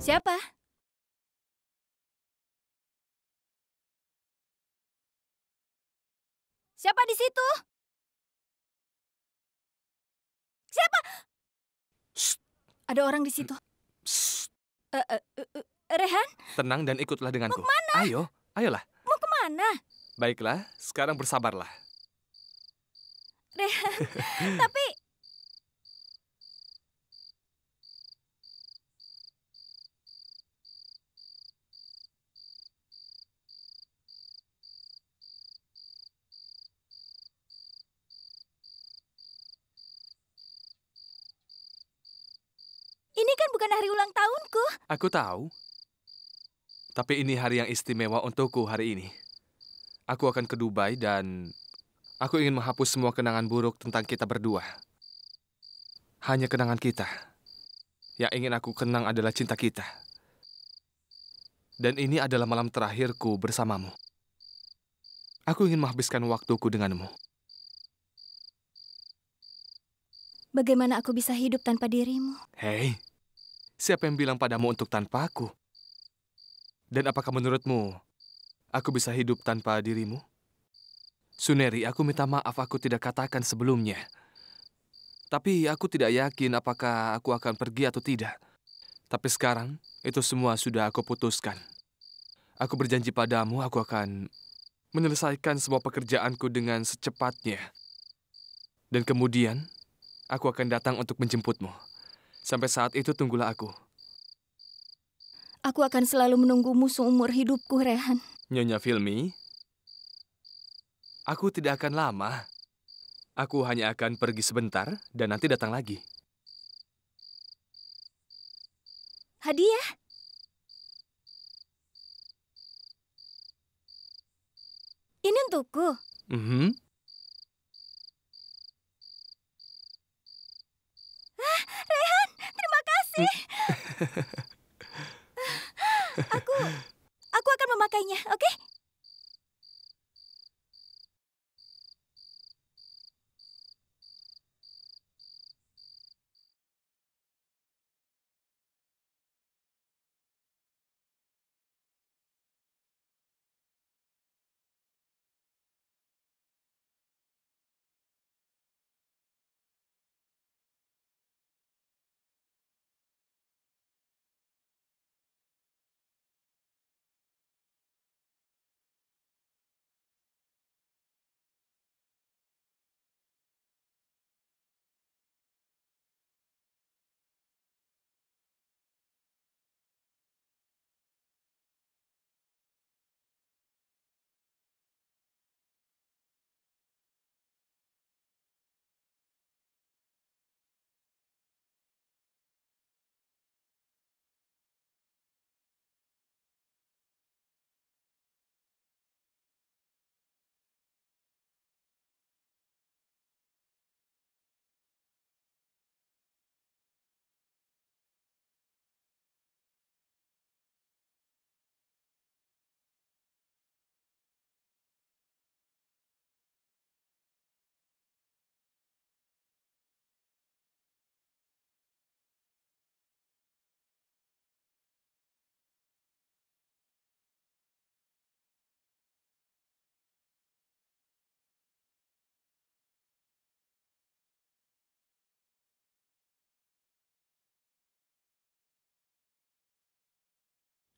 Siapa? Siapa di situ? Siapa? Shh, ada orang di situ. Uh, uh, uh, Rehan? Tenang dan ikutlah denganku. Mau kemana? Ayo, ayolah. Mau kemana? Baiklah, sekarang bersabarlah. Rehan, tapi ulang tahunku. Aku tahu. Tapi ini hari yang istimewa untukku hari ini. Aku akan ke Dubai dan aku ingin menghapus semua kenangan buruk tentang kita berdua. Hanya kenangan kita. Yang ingin aku kenang adalah cinta kita. Dan ini adalah malam terakhirku bersamamu. Aku ingin menghabiskan waktuku denganmu. Bagaimana aku bisa hidup tanpa dirimu? Hei, Siapa yang bilang padamu untuk tanpa aku? Dan apakah menurutmu aku bisa hidup tanpa dirimu? Suneri, aku minta maaf aku tidak katakan sebelumnya. Tapi aku tidak yakin apakah aku akan pergi atau tidak. Tapi sekarang, itu semua sudah aku putuskan. Aku berjanji padamu, aku akan menyelesaikan semua pekerjaanku dengan secepatnya. Dan kemudian, aku akan datang untuk menjemputmu. Sampai saat itu tunggulah aku. Aku akan selalu menunggumu seumur hidupku, Rehan. Nyonya Filmi, aku tidak akan lama. Aku hanya akan pergi sebentar dan nanti datang lagi. Hadiah. Ini untukku. Mm -hmm. kasih. aku, aku akan memakainya, oke? Okay?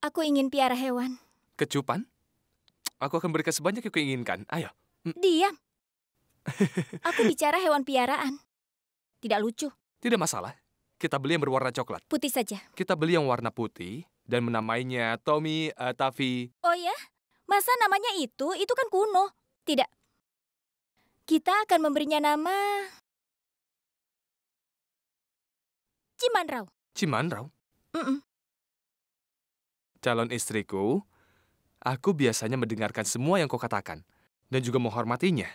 Aku ingin piara hewan. Kecupan? Aku akan berikan sebanyak yang kuinginkan. Ayo. Hmm. Diam. Aku bicara hewan piaraan. Tidak lucu. Tidak masalah. Kita beli yang berwarna coklat. Putih saja. Kita beli yang warna putih dan menamainya Tommy uh, Taffy. Oh ya? Masa namanya itu? Itu kan kuno. Tidak. Kita akan memberinya nama... Cimanrau. Cimanrau? Mm -mm calon istriku, aku biasanya mendengarkan semua yang kau katakan dan juga menghormatinya.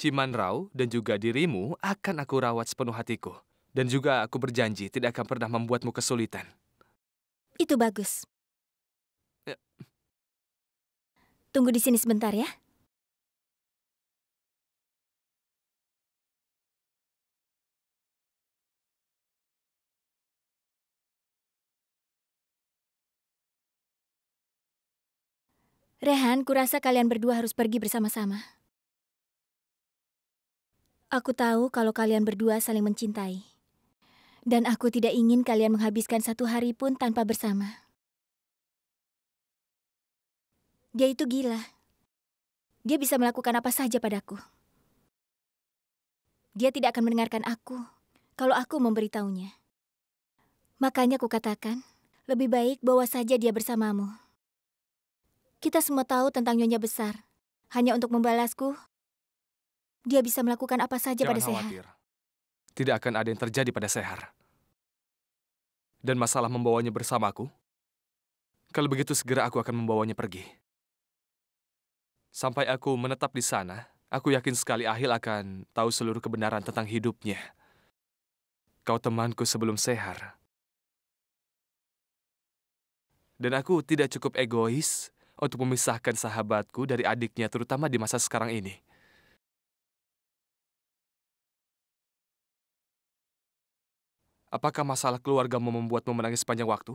Ciman Rao dan juga dirimu akan aku rawat sepenuh hatiku. Dan juga aku berjanji tidak akan pernah membuatmu kesulitan. Itu bagus. Ya. Tunggu di sini sebentar ya. Rehan, kurasa kalian berdua harus pergi bersama-sama. Aku tahu kalau kalian berdua saling mencintai. Dan aku tidak ingin kalian menghabiskan satu hari pun tanpa bersama. Dia itu gila. Dia bisa melakukan apa saja padaku. Dia tidak akan mendengarkan aku kalau aku memberitahunya. Makanya kukatakan, lebih baik bawa saja dia bersamamu. Kita semua tahu tentang Nyonya Besar. Hanya untuk membalasku, dia bisa melakukan apa saja Jangan pada khawatir. Sehar. Tidak akan ada yang terjadi pada Sehar. Dan masalah membawanya bersamaku, kalau begitu segera aku akan membawanya pergi. Sampai aku menetap di sana, aku yakin sekali Ahil akan tahu seluruh kebenaran tentang hidupnya. Kau temanku sebelum Sehar. Dan aku tidak cukup egois untuk memisahkan sahabatku dari adiknya, terutama di masa sekarang ini. Apakah masalah keluarga mau membuatmu menangis sepanjang waktu?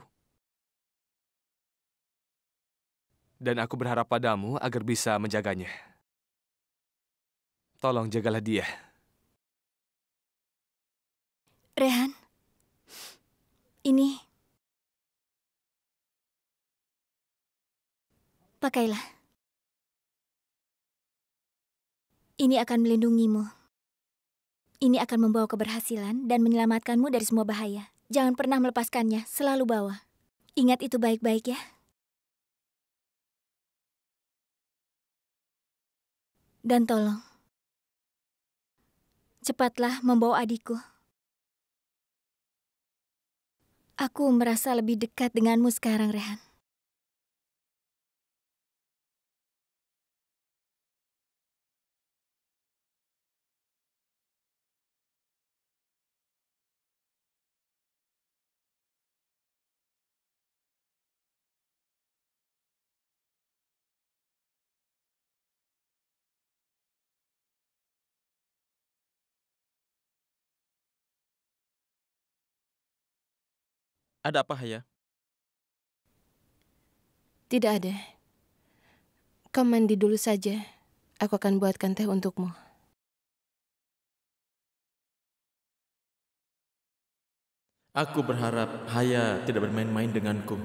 Dan aku berharap padamu agar bisa menjaganya. Tolong jagalah dia. Rehan, ini Pakailah. Ini akan melindungimu. Ini akan membawa keberhasilan dan menyelamatkanmu dari semua bahaya. Jangan pernah melepaskannya, selalu bawa. Ingat itu baik-baik ya. Dan tolong, cepatlah membawa adikku. Aku merasa lebih dekat denganmu sekarang, Rehan. Ada apa, Haya? Tidak ada. Kau mandi dulu saja. Aku akan buatkan teh untukmu. Aku berharap Haya tidak bermain-main denganku.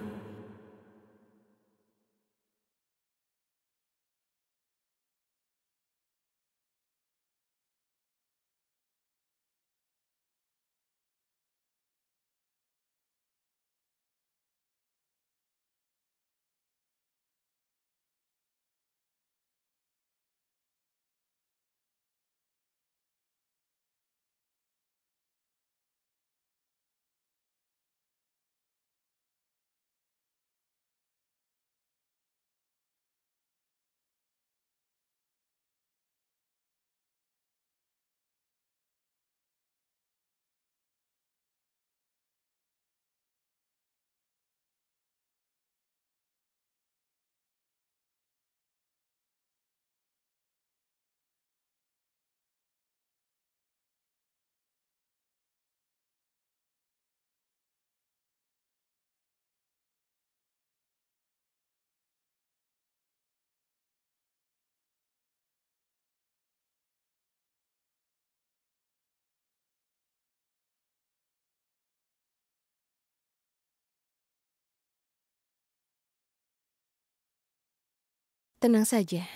Tenang saja.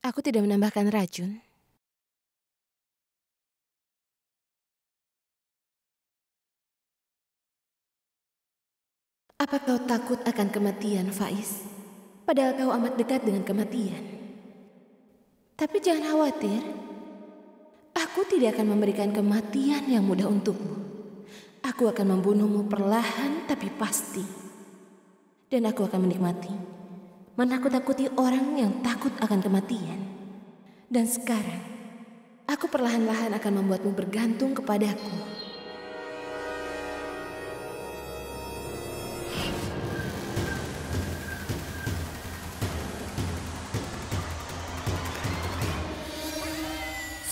Aku tidak menambahkan racun. Apa kau takut akan kematian, Faiz? Padahal kau amat dekat dengan kematian. Tapi jangan khawatir. Aku tidak akan memberikan kematian yang mudah untukmu. Aku akan membunuhmu perlahan tapi pasti. Dan aku akan menikmati menakut-nakuti orang yang takut akan kematian. Dan sekarang, aku perlahan-lahan akan membuatmu bergantung kepadaku.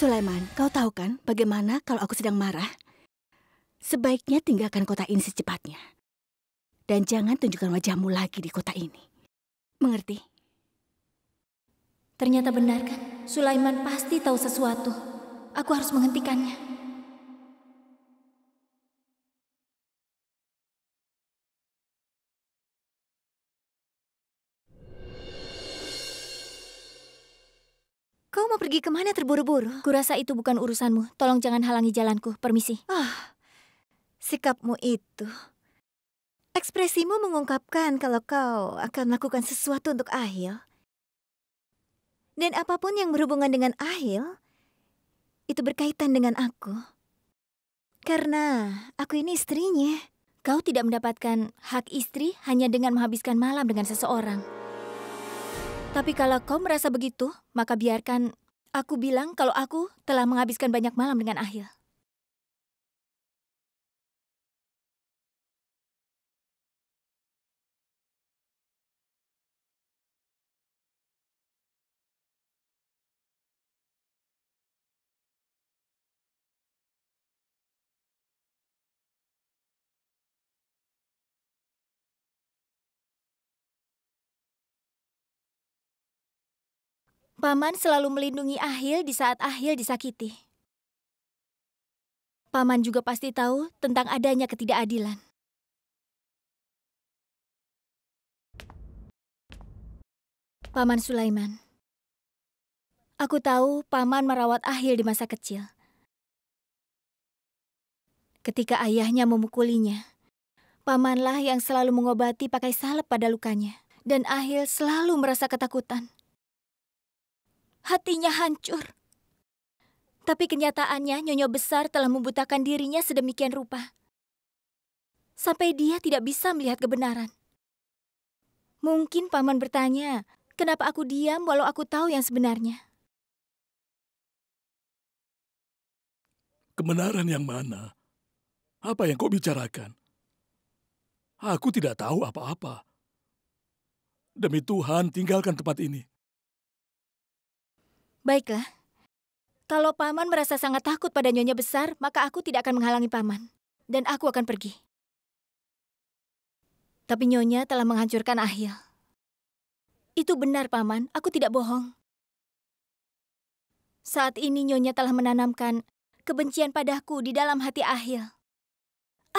Sulaiman, kau tahu kan bagaimana kalau aku sedang marah? Sebaiknya tinggalkan kota ini secepatnya. Dan jangan tunjukkan wajahmu lagi di kota ini. Mengerti? Ternyata benar kan? Sulaiman pasti tahu sesuatu. Aku harus menghentikannya. Kau mau pergi kemana terburu-buru? Kurasa itu bukan urusanmu. Tolong jangan halangi jalanku. Permisi. Ah, oh, sikapmu itu Ekspresimu mengungkapkan kalau kau akan melakukan sesuatu untuk Ahil. Dan apapun yang berhubungan dengan Ahil, itu berkaitan dengan aku. Karena aku ini istrinya. Kau tidak mendapatkan hak istri hanya dengan menghabiskan malam dengan seseorang. Tapi kalau kau merasa begitu, maka biarkan aku bilang kalau aku telah menghabiskan banyak malam dengan Ahil. Paman selalu melindungi Ahil di saat Ahil disakiti. Paman juga pasti tahu tentang adanya ketidakadilan. Paman Sulaiman. Aku tahu Paman merawat Ahil di masa kecil. Ketika ayahnya memukulinya, Pamanlah yang selalu mengobati pakai salep pada lukanya. Dan Ahil selalu merasa ketakutan hatinya hancur. Tapi kenyataannya Nyonya Besar telah membutakan dirinya sedemikian rupa. Sampai dia tidak bisa melihat kebenaran. Mungkin Paman bertanya, kenapa aku diam walau aku tahu yang sebenarnya? Kebenaran yang mana? Apa yang kau bicarakan? Aku tidak tahu apa-apa. Demi Tuhan, tinggalkan tempat ini. Baiklah. Kalau Paman merasa sangat takut pada Nyonya Besar, maka aku tidak akan menghalangi Paman. Dan aku akan pergi. Tapi Nyonya telah menghancurkan Ahil. Itu benar, Paman. Aku tidak bohong. Saat ini Nyonya telah menanamkan kebencian padaku di dalam hati Ahil.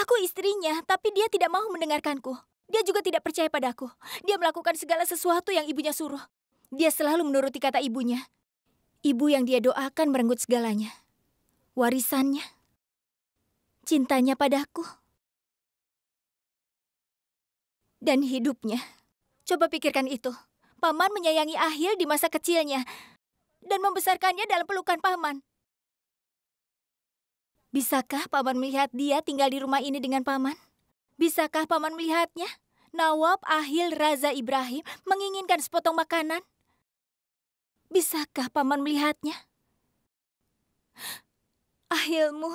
Aku istrinya, tapi dia tidak mau mendengarkanku. Dia juga tidak percaya padaku. Dia melakukan segala sesuatu yang ibunya suruh. Dia selalu menuruti kata ibunya. Ibu yang dia doakan merenggut segalanya. Warisannya. Cintanya padaku. Dan hidupnya. Coba pikirkan itu. Paman menyayangi Ahil di masa kecilnya. Dan membesarkannya dalam pelukan Paman. Bisakah Paman melihat dia tinggal di rumah ini dengan Paman? Bisakah Paman melihatnya? Nawab, Ahil, Raza, Ibrahim menginginkan sepotong makanan. Bisakah paman melihatnya? Ahilmu.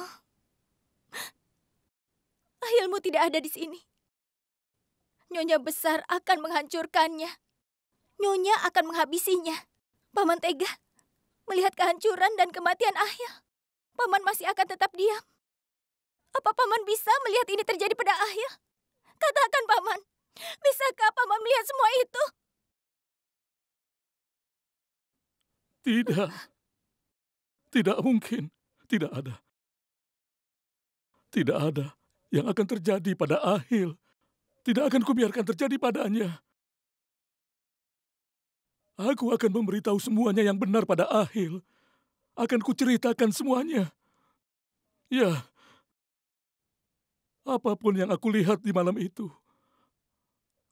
Ahilmu tidak ada di sini. Nyonya besar akan menghancurkannya. Nyonya akan menghabisinya. Paman tega melihat kehancuran dan kematian Ahil. Paman masih akan tetap diam. Apa paman bisa melihat ini terjadi pada Ahil? Katakan paman, bisakah paman melihat semua itu? Tidak. Tidak mungkin. Tidak ada. Tidak ada yang akan terjadi pada Ahil. Tidak akan kubiarkan terjadi padanya. Aku akan memberitahu semuanya yang benar pada Ahil. Akan kuceritakan semuanya. Ya, apapun yang aku lihat di malam itu,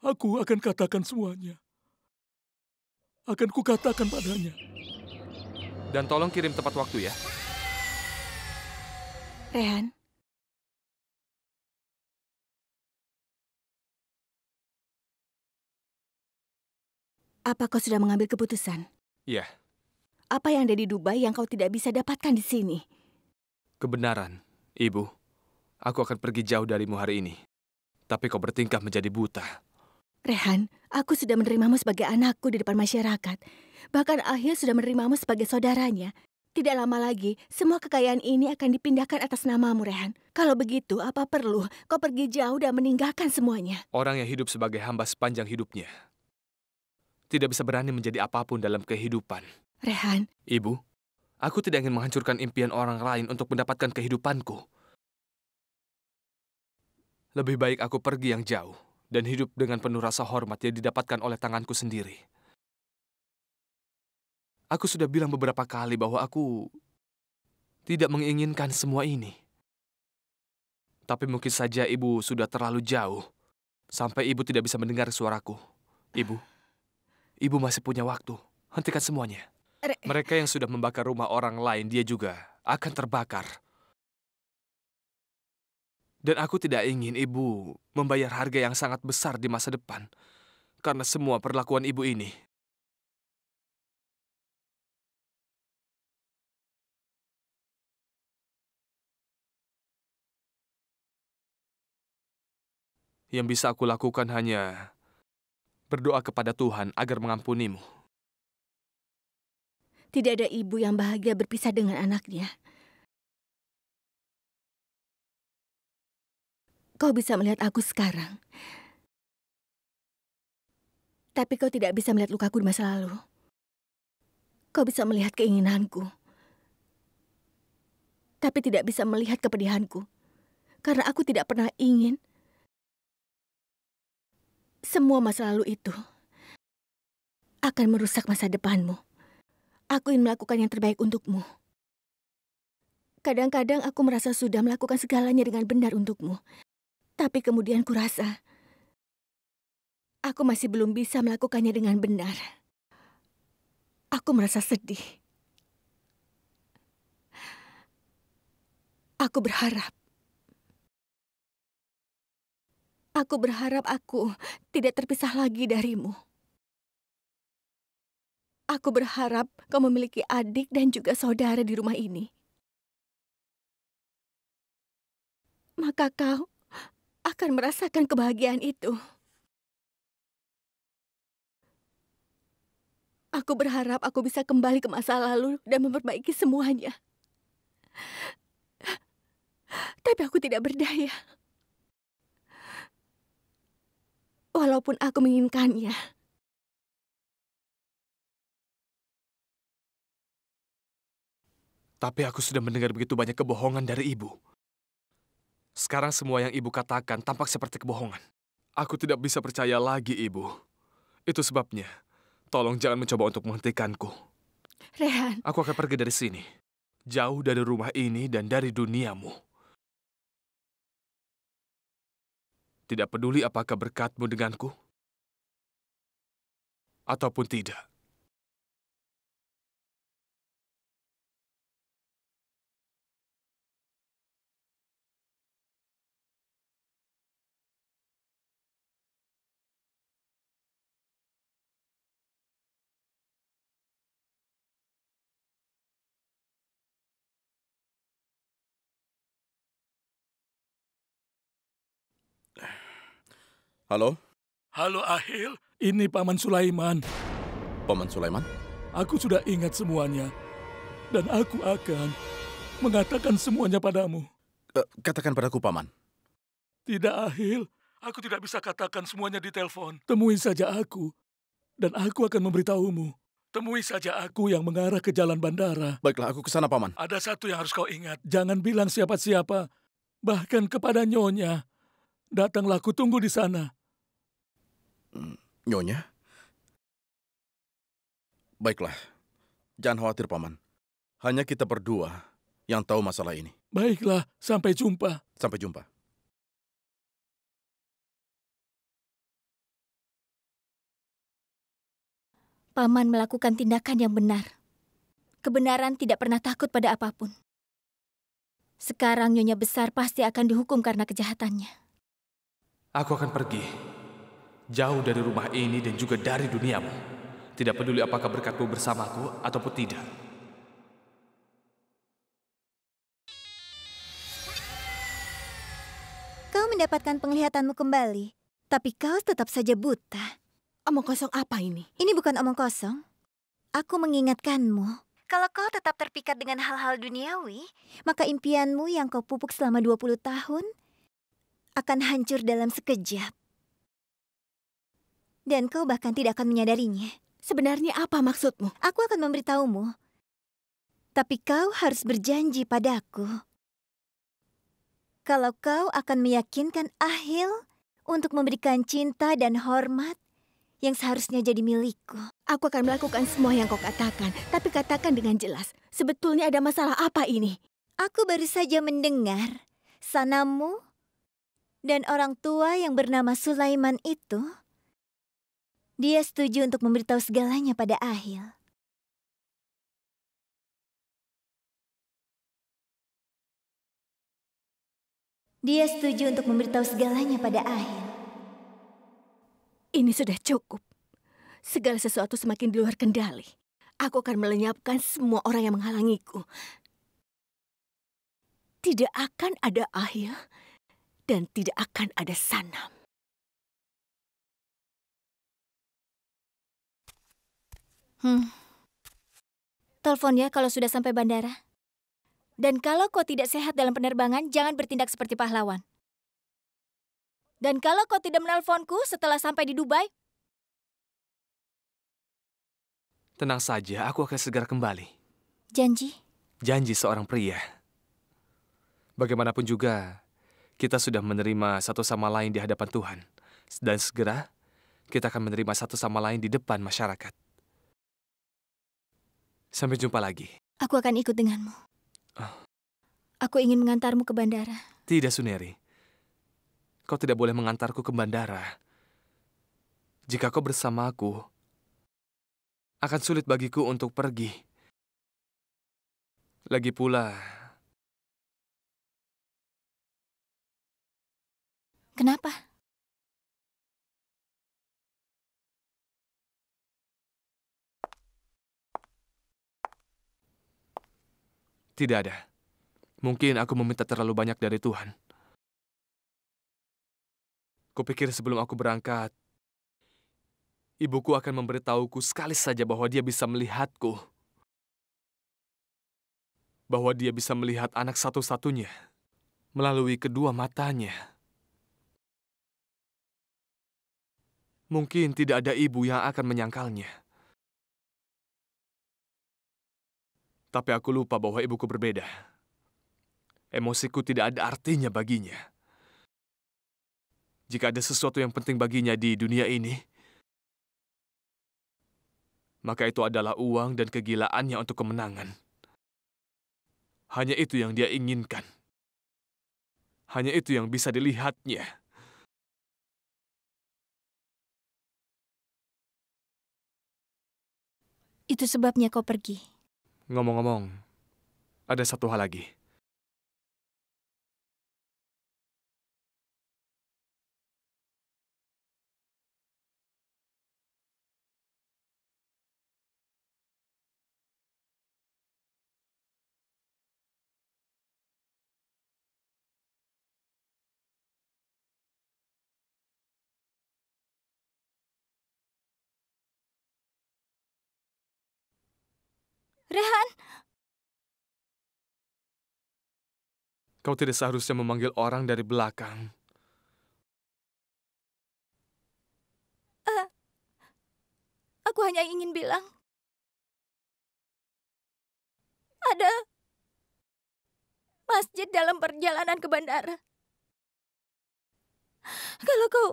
aku akan katakan semuanya. Akan kukatakan padanya. Dan tolong kirim tepat waktu ya. Rehan, Apa kau sudah mengambil keputusan? Iya. Apa yang ada di Dubai yang kau tidak bisa dapatkan di sini? Kebenaran, Ibu. Aku akan pergi jauh darimu hari ini. Tapi kau bertingkah menjadi buta. Rehan, aku sudah menerimamu sebagai anakku di depan masyarakat. Bahkan Ahil sudah menerimamu sebagai saudaranya. Tidak lama lagi, semua kekayaan ini akan dipindahkan atas namamu, Rehan. Kalau begitu, apa perlu kau pergi jauh dan meninggalkan semuanya? Orang yang hidup sebagai hamba sepanjang hidupnya tidak bisa berani menjadi apapun dalam kehidupan. Rehan. Ibu, aku tidak ingin menghancurkan impian orang lain untuk mendapatkan kehidupanku. Lebih baik aku pergi yang jauh dan hidup dengan penuh rasa hormat yang didapatkan oleh tanganku sendiri. Aku sudah bilang beberapa kali bahwa aku tidak menginginkan semua ini. Tapi mungkin saja ibu sudah terlalu jauh sampai ibu tidak bisa mendengar suaraku. Ibu, ibu masih punya waktu. Hentikan semuanya. Mereka yang sudah membakar rumah orang lain, dia juga akan terbakar. Dan aku tidak ingin ibu membayar harga yang sangat besar di masa depan karena semua perlakuan ibu ini. Yang bisa aku lakukan hanya berdoa kepada Tuhan agar mengampunimu. Tidak ada ibu yang bahagia berpisah dengan anaknya. Kau bisa melihat aku sekarang. Tapi kau tidak bisa melihat lukaku di masa lalu. Kau bisa melihat keinginanku. Tapi tidak bisa melihat kepedihanku. Karena aku tidak pernah ingin semua masa lalu itu akan merusak masa depanmu. Aku ingin melakukan yang terbaik untukmu. Kadang-kadang aku merasa sudah melakukan segalanya dengan benar untukmu. Tapi kemudian kurasa aku masih belum bisa melakukannya dengan benar. Aku merasa sedih. Aku berharap Aku berharap aku tidak terpisah lagi darimu. Aku berharap kau memiliki adik dan juga saudara di rumah ini. Maka kau akan merasakan kebahagiaan itu. Aku berharap aku bisa kembali ke masa lalu dan memperbaiki semuanya. Tapi aku tidak berdaya. walaupun aku menginginkannya. Tapi aku sudah mendengar begitu banyak kebohongan dari ibu. Sekarang semua yang ibu katakan tampak seperti kebohongan. Aku tidak bisa percaya lagi, ibu. Itu sebabnya, tolong jangan mencoba untuk menghentikanku. Rehan. Aku akan pergi dari sini. Jauh dari rumah ini dan dari duniamu. tidak peduli apakah berkatmu denganku ataupun tidak. Halo? Halo Ahil, ini Paman Sulaiman. Paman Sulaiman? Aku sudah ingat semuanya. Dan aku akan mengatakan semuanya padamu. Eh, katakan padaku, Paman. Tidak, Ahil. Aku tidak bisa katakan semuanya di telepon. Temui saja aku, dan aku akan memberitahumu. Temui saja aku yang mengarah ke jalan bandara. Baiklah, aku ke sana, Paman. Ada satu yang harus kau ingat. Jangan bilang siapa-siapa, bahkan kepada Nyonya. Datanglah, aku tunggu di sana. Nyonya? Baiklah, jangan khawatir paman. Hanya kita berdua yang tahu masalah ini. Baiklah, sampai jumpa. Sampai jumpa. Paman melakukan tindakan yang benar. Kebenaran tidak pernah takut pada apapun. Sekarang Nyonya Besar pasti akan dihukum karena kejahatannya. Aku akan pergi jauh dari rumah ini dan juga dari duniamu. Tidak peduli apakah berkatmu bersamaku ataupun tidak. Kau mendapatkan penglihatanmu kembali, tapi kau tetap saja buta. Omong kosong apa ini? Ini bukan omong kosong. Aku mengingatkanmu. Kalau kau tetap terpikat dengan hal-hal duniawi, maka impianmu yang kau pupuk selama 20 tahun akan hancur dalam sekejap. Dan kau bahkan tidak akan menyadarinya. Sebenarnya apa maksudmu? Aku akan memberitahumu. Tapi kau harus berjanji padaku. Kalau kau akan meyakinkan Ahil untuk memberikan cinta dan hormat yang seharusnya jadi milikku. Aku akan melakukan semua yang kau katakan, tapi katakan dengan jelas. Sebetulnya ada masalah apa ini? Aku baru saja mendengar sanamu dan orang tua yang bernama Sulaiman itu dia setuju untuk memberitahu segalanya pada Ahil. Dia setuju untuk memberitahu segalanya pada Ahil. Ini sudah cukup. Segala sesuatu semakin di luar kendali. Aku akan melenyapkan semua orang yang menghalangiku. Tidak akan ada Ahil dan tidak akan ada Sanam. Hmm. Telepon ya kalau sudah sampai bandara. Dan kalau kau tidak sehat dalam penerbangan, jangan bertindak seperti pahlawan. Dan kalau kau tidak menelponku setelah sampai di Dubai... Tenang saja, aku akan segera kembali. Janji? Janji seorang pria. Bagaimanapun juga, kita sudah menerima satu sama lain di hadapan Tuhan. Dan segera, kita akan menerima satu sama lain di depan masyarakat. Sampai jumpa lagi. Aku akan ikut denganmu. Oh. Aku ingin mengantarmu ke bandara. Tidak, Suneri. Kau tidak boleh mengantarku ke bandara. Jika kau bersama aku, akan sulit bagiku untuk pergi. Lagi pula... Kenapa? Tidak ada. Mungkin aku meminta terlalu banyak dari Tuhan. Kupikir sebelum aku berangkat, ibuku akan memberitahuku sekali saja bahwa dia bisa melihatku. Bahwa dia bisa melihat anak satu-satunya melalui kedua matanya. Mungkin tidak ada ibu yang akan menyangkalnya. Tapi aku lupa bahwa ibuku berbeda. Emosiku tidak ada artinya baginya. Jika ada sesuatu yang penting baginya di dunia ini, maka itu adalah uang dan kegilaannya untuk kemenangan. Hanya itu yang dia inginkan. Hanya itu yang bisa dilihatnya. Itu sebabnya kau pergi. Ngomong-ngomong, ada satu hal lagi. Rehan! Kau tidak seharusnya memanggil orang dari belakang. Uh, aku hanya ingin bilang. Ada masjid dalam perjalanan ke bandara. Kalau kau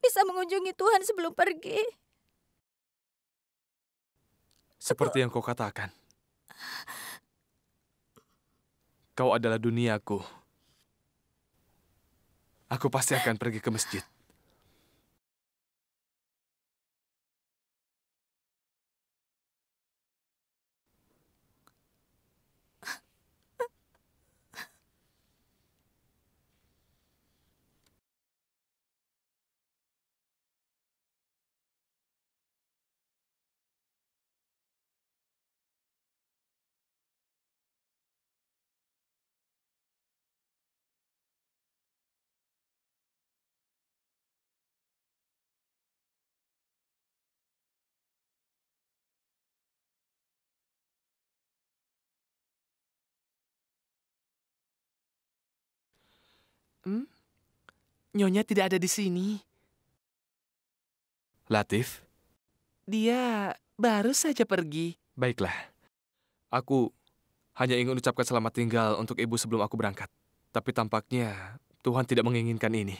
bisa mengunjungi Tuhan sebelum pergi. Seperti yang kau katakan. Kau adalah duniaku. Aku pasti akan pergi ke masjid. Hmm? Nyonya tidak ada di sini. Latif? Dia baru saja pergi. Baiklah. Aku hanya ingin ucapkan selamat tinggal untuk ibu sebelum aku berangkat. Tapi tampaknya Tuhan tidak menginginkan ini.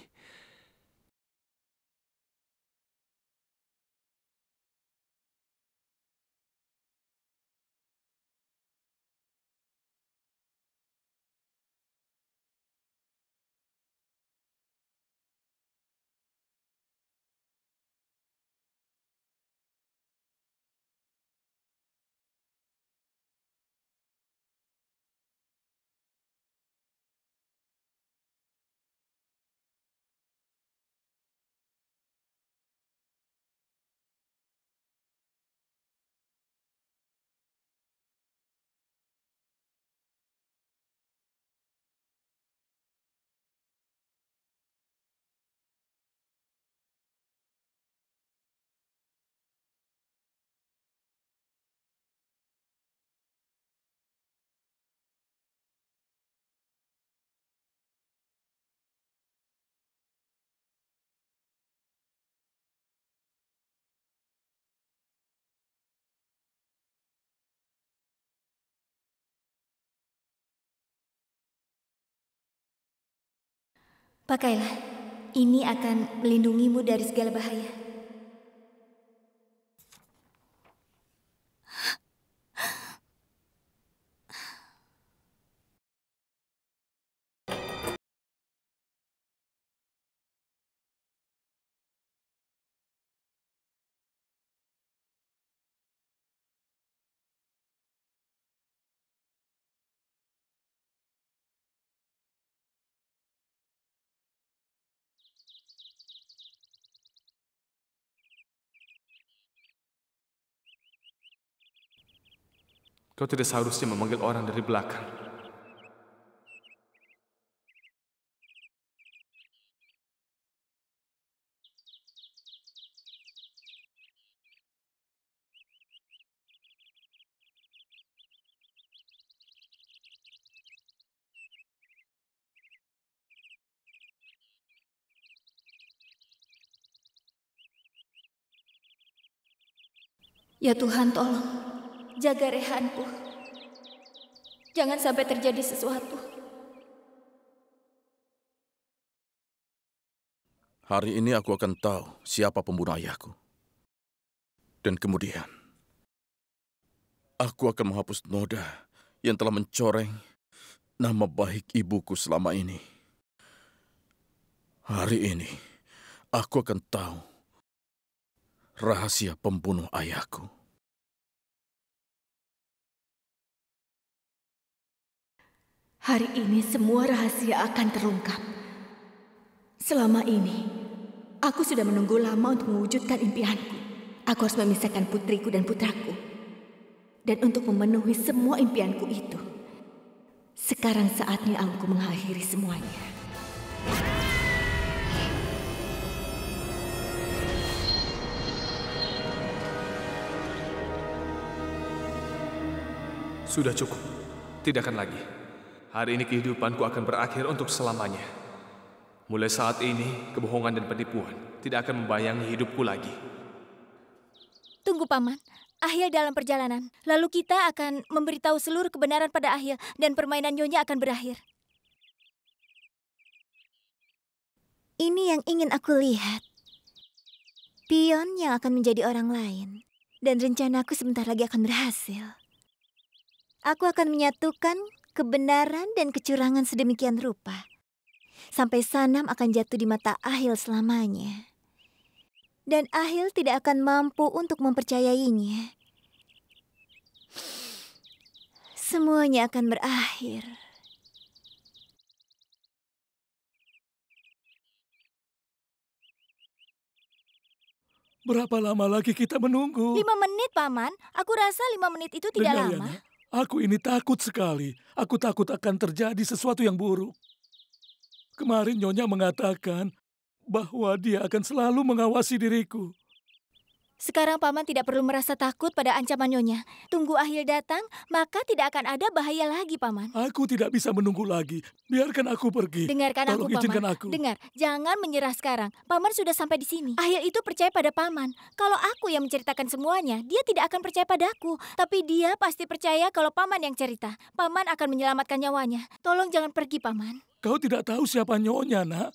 Pakailah, ini akan melindungimu dari segala bahaya. Kau tidak seharusnya memanggil orang dari belakang. Ya Tuhan, tolong. Jaga rehanku. Jangan sampai terjadi sesuatu. Hari ini aku akan tahu siapa pembunuh ayahku. Dan kemudian, aku akan menghapus noda yang telah mencoreng nama baik ibuku selama ini. Hari ini, aku akan tahu rahasia pembunuh ayahku. Hari ini semua rahasia akan terungkap. Selama ini, aku sudah menunggu lama untuk mewujudkan impianku. Aku harus memisahkan putriku dan putraku. Dan untuk memenuhi semua impianku itu, sekarang saatnya aku mengakhiri semuanya. Sudah cukup. Tidak akan lagi. Hari ini kehidupanku akan berakhir untuk selamanya. Mulai saat ini, kebohongan dan penipuan tidak akan membayangi hidupku lagi. Tunggu, Paman. akhir dalam perjalanan. Lalu kita akan memberitahu seluruh kebenaran pada akhir dan permainan Nyonya akan berakhir. Ini yang ingin aku lihat. Pion yang akan menjadi orang lain. Dan rencanaku sebentar lagi akan berhasil. Aku akan menyatukan kebenaran dan kecurangan sedemikian rupa. Sampai Sanam akan jatuh di mata Ahil selamanya. Dan Ahil tidak akan mampu untuk mempercayainya. Semuanya akan berakhir. Berapa lama lagi kita menunggu? Lima menit, Paman. Aku rasa lima menit itu tidak Benar, lama. Yana. Aku ini takut sekali. Aku takut akan terjadi sesuatu yang buruk. Kemarin Nyonya mengatakan bahwa dia akan selalu mengawasi diriku. Sekarang Paman tidak perlu merasa takut pada ancaman Nyonya. Tunggu Ahil datang, maka tidak akan ada bahaya lagi, Paman. Aku tidak bisa menunggu lagi. Biarkan aku pergi. Dengarkan Tolong aku, Paman. aku. Dengar, jangan menyerah sekarang. Paman sudah sampai di sini. Ahil itu percaya pada Paman. Kalau aku yang menceritakan semuanya, dia tidak akan percaya padaku. Tapi dia pasti percaya kalau Paman yang cerita. Paman akan menyelamatkan nyawanya. Tolong jangan pergi, Paman. Kau tidak tahu siapa Nyonya, nak.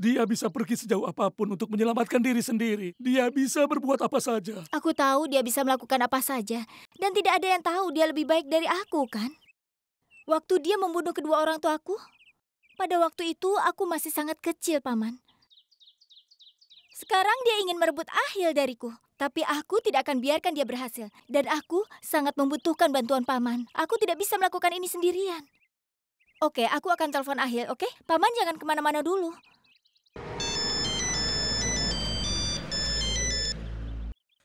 Dia bisa pergi sejauh apapun untuk menyelamatkan diri sendiri. Dia bisa berbuat apa saja. Aku tahu dia bisa melakukan apa saja. Dan tidak ada yang tahu dia lebih baik dari aku, kan? Waktu dia membunuh kedua orang tuaku, pada waktu itu aku masih sangat kecil, Paman. Sekarang dia ingin merebut Ahil dariku. Tapi aku tidak akan biarkan dia berhasil. Dan aku sangat membutuhkan bantuan Paman. Aku tidak bisa melakukan ini sendirian. Oke, aku akan telepon Ahil, oke? Paman jangan kemana-mana dulu.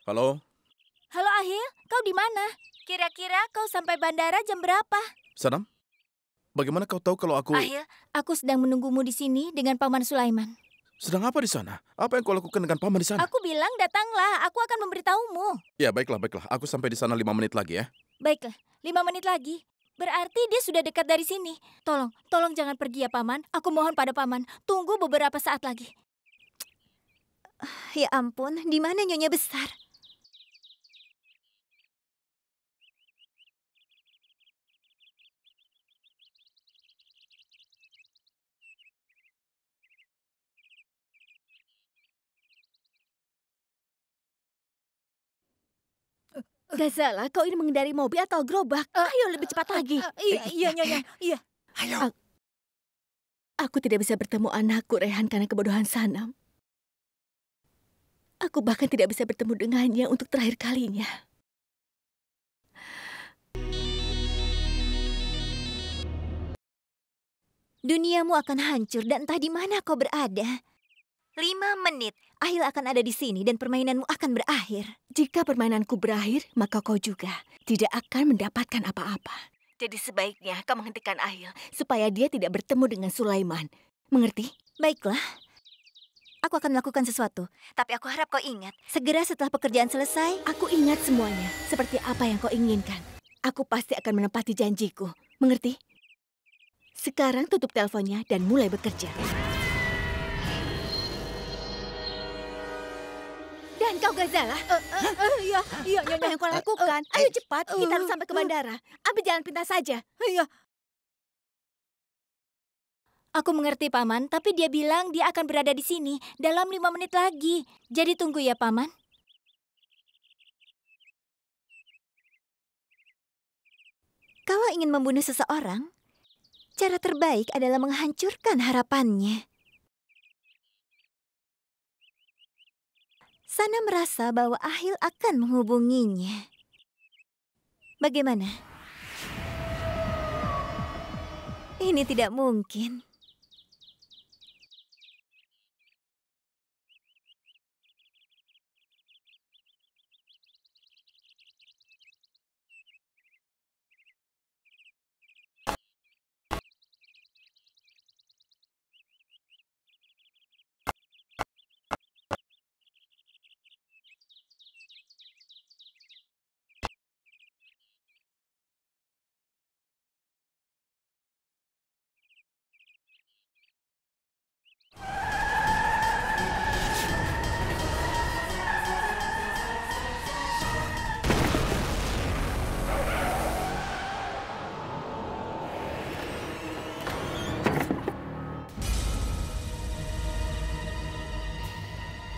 Halo? Halo Ahil, kau di mana? Kira-kira kau sampai bandara jam berapa? Sanam, bagaimana kau tahu kalau aku... Ahil, aku sedang menunggumu di sini dengan Paman Sulaiman. Sedang apa di sana? Apa yang kau lakukan dengan Paman di sana? Aku bilang datanglah, aku akan memberitahumu. Ya, baiklah, baiklah. Aku sampai di sana lima menit lagi ya. Baiklah, lima menit lagi. Berarti dia sudah dekat dari sini. Tolong, tolong jangan pergi ya Paman. Aku mohon pada Paman, tunggu beberapa saat lagi. Ya ampun, di mana Nyonya Besar? Gazala, kau ini mengendari mobil atau gerobak? Uh, Ayo lebih cepat eh, lagi. Uh, uh, iya, iya, iya, iya. Ayo. Aku tidak bisa bertemu anakku Rehan karena kebodohan Sanam. Aku bahkan tidak bisa bertemu dengannya untuk terakhir kalinya. Duniamu akan hancur dan entah di mana kau berada. Lima menit. Ahil akan ada di sini dan permainanmu akan berakhir. Jika permainanku berakhir, maka kau juga tidak akan mendapatkan apa-apa. Jadi sebaiknya kau menghentikan Ahil supaya dia tidak bertemu dengan Sulaiman. Mengerti? Baiklah. Aku akan melakukan sesuatu, tapi aku harap kau ingat. Segera setelah pekerjaan selesai, aku ingat semuanya seperti apa yang kau inginkan. Aku pasti akan menepati janjiku. Mengerti? Sekarang tutup teleponnya dan mulai bekerja. Bukan kau Gazala? Uh, uh, eh, uh, eh, eh, iya, iya Nyonya iya. yang kau lakukan. Ayo cepat, kita harus sampai ke bandara. Ambil jalan pintas saja. Iya. Aku mengerti Paman, tapi dia bilang dia akan berada di sini dalam lima menit lagi. Jadi tunggu ya Paman. Kalau ingin membunuh seseorang, cara terbaik adalah menghancurkan harapannya. Sana merasa bahwa Ahil akan menghubunginya. Bagaimana? Ini tidak mungkin.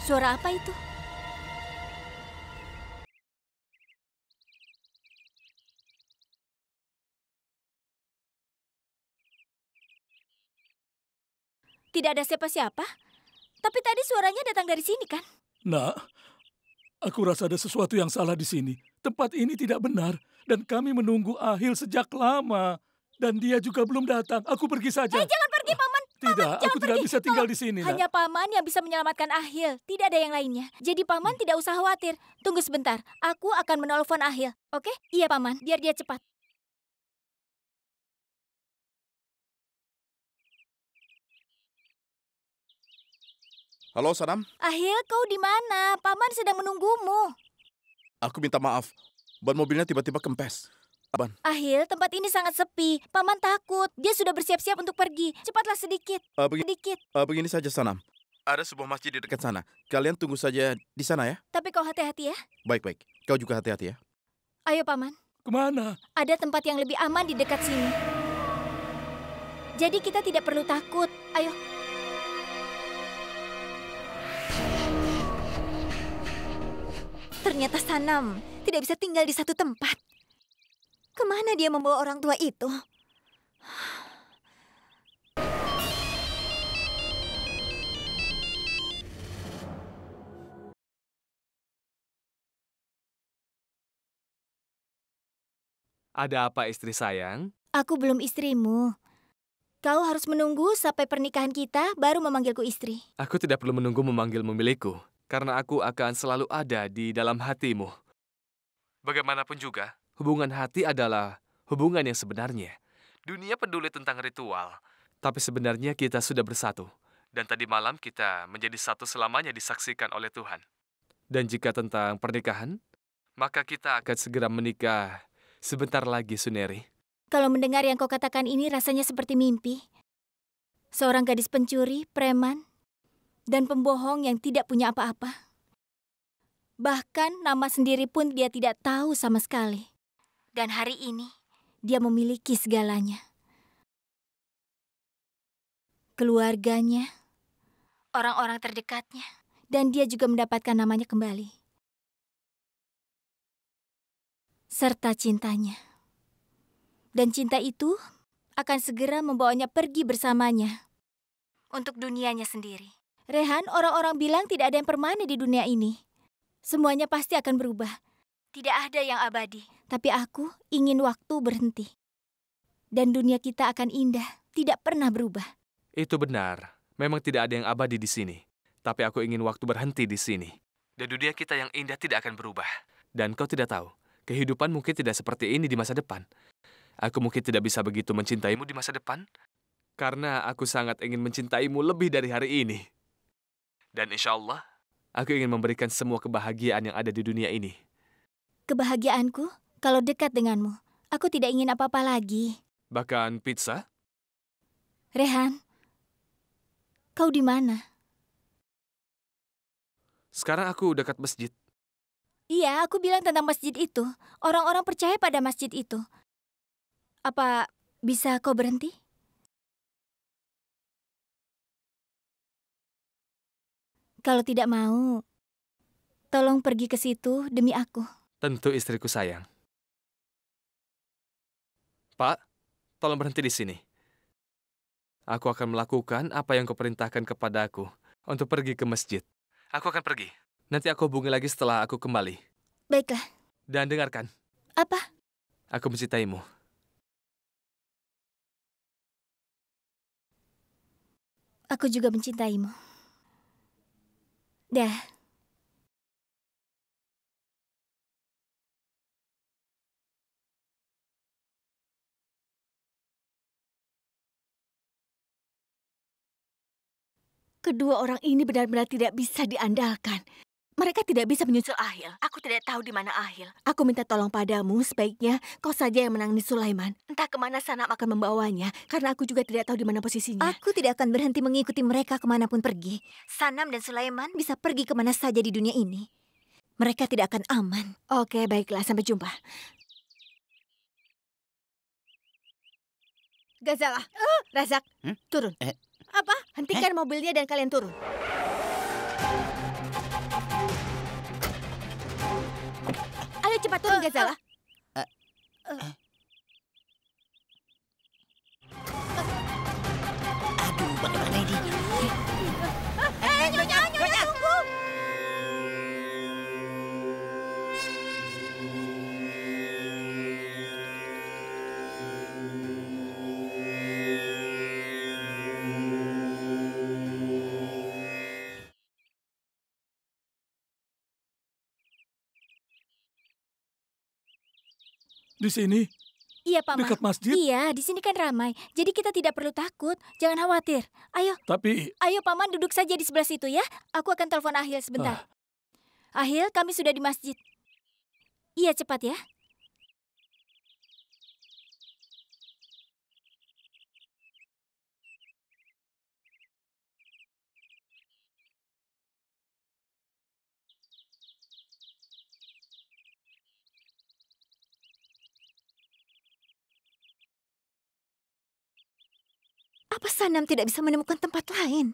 Suara apa itu? Tidak ada siapa-siapa. Tapi tadi suaranya datang dari sini, kan? Nak, aku rasa ada sesuatu yang salah di sini. Tempat ini tidak benar. Dan kami menunggu Ahil sejak lama. Dan dia juga belum datang. Aku pergi saja. Eh, jangan pergi, Paman. Tidak, paman, aku tidak pergi. bisa tinggal Tolong. di sini. Hanya nak. paman yang bisa menyelamatkan Ahil, tidak ada yang lainnya. Jadi paman tidak usah khawatir. Tunggu sebentar, aku akan menelpon Ahil. Oke? Iya paman, biar dia cepat. Halo Sanam. Ahil, kau di mana? Paman sedang menunggumu. Aku minta maaf, ban mobilnya tiba-tiba kempes. Paman. Ahil, tempat ini sangat sepi. Paman takut. Dia sudah bersiap-siap untuk pergi. Cepatlah sedikit. Uh, eh, begini, sedikit. Uh, eh, begini saja, Sanam. Ada sebuah masjid di dekat sana. Kalian tunggu saja di sana ya. Tapi kau hati-hati ya. Baik-baik. Kau juga hati-hati ya. Ayo, Paman. Kemana? Ada tempat yang lebih aman di dekat sini. Jadi kita tidak perlu takut. Ayo. Ternyata Sanam tidak bisa tinggal di satu tempat. Kemana dia membawa orang tua itu? Ada apa istri sayang? Aku belum istrimu. Kau harus menunggu sampai pernikahan kita baru memanggilku istri. Aku tidak perlu menunggu memanggil milikku karena aku akan selalu ada di dalam hatimu. Bagaimanapun juga, hubungan hati adalah hubungan yang sebenarnya. Dunia peduli tentang ritual, tapi sebenarnya kita sudah bersatu. Dan tadi malam kita menjadi satu selamanya disaksikan oleh Tuhan. Dan jika tentang pernikahan, maka kita akan segera menikah sebentar lagi, Suneri. Kalau mendengar yang kau katakan ini rasanya seperti mimpi. Seorang gadis pencuri, preman, dan pembohong yang tidak punya apa-apa. Bahkan nama sendiri pun dia tidak tahu sama sekali. Dan hari ini, dia memiliki segalanya. Keluarganya, orang-orang terdekatnya, dan dia juga mendapatkan namanya kembali. Serta cintanya. Dan cinta itu akan segera membawanya pergi bersamanya. Untuk dunianya sendiri. Rehan, orang-orang bilang tidak ada yang permanen di dunia ini. Semuanya pasti akan berubah. Tidak ada yang abadi. Tapi aku ingin waktu berhenti. Dan dunia kita akan indah, tidak pernah berubah. Itu benar. Memang tidak ada yang abadi di sini. Tapi aku ingin waktu berhenti di sini. Dan dunia kita yang indah tidak akan berubah. Dan kau tidak tahu, kehidupan mungkin tidak seperti ini di masa depan. Aku mungkin tidak bisa begitu mencintaimu di masa depan. Karena aku sangat ingin mencintaimu lebih dari hari ini. Dan insya Allah, aku ingin memberikan semua kebahagiaan yang ada di dunia ini. Kebahagiaanku kalau dekat denganmu, aku tidak ingin apa-apa lagi. Bahkan pizza? Rehan, kau di mana? Sekarang aku dekat masjid. Iya, aku bilang tentang masjid itu. Orang-orang percaya pada masjid itu. Apa bisa kau berhenti? Kalau tidak mau, tolong pergi ke situ demi aku. Tentu istriku sayang. Pak, tolong berhenti di sini. Aku akan melakukan apa yang kau perintahkan kepada aku untuk pergi ke masjid. Aku akan pergi. Nanti aku hubungi lagi setelah aku kembali. Baiklah. Dan dengarkan. Apa? Aku mencintaimu. Aku juga mencintaimu. Dah. kedua orang ini benar-benar tidak bisa diandalkan. Mereka tidak bisa menyusul Ahil. Aku tidak tahu di mana Ahil. Aku minta tolong padamu, sebaiknya kau saja yang menangani Sulaiman. Entah kemana Sanam akan membawanya, karena aku juga tidak tahu di mana posisinya. Aku tidak akan berhenti mengikuti mereka kemanapun pergi. Sanam dan Sulaiman bisa pergi kemana saja di dunia ini. Mereka tidak akan aman. Oke, baiklah. Sampai jumpa. Gazala, uh, Razak, hmm? turun. Eh, apa? Hentikan eh? mobilnya dan kalian turun. Ayo cepat turun, uh, eh, Gazala. Uh, eh, uh, eh, uh. Di sini? Iya, Pak. Dekat Ma. masjid? Iya, di sini kan ramai. Jadi kita tidak perlu takut. Jangan khawatir. Ayo. Tapi... Ayo, Paman duduk saja di sebelah situ ya. Aku akan telepon Ahil sebentar. Ah. Ahil, kami sudah di masjid. Iya, cepat ya. Apa Sanam tidak bisa menemukan tempat lain?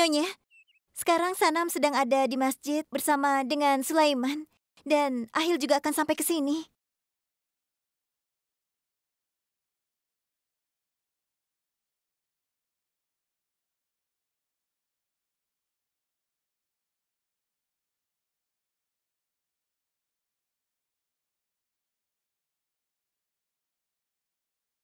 Nyonya, sekarang Sanam sedang ada di masjid bersama dengan Sulaiman. Dan Ahil juga akan sampai ke sini.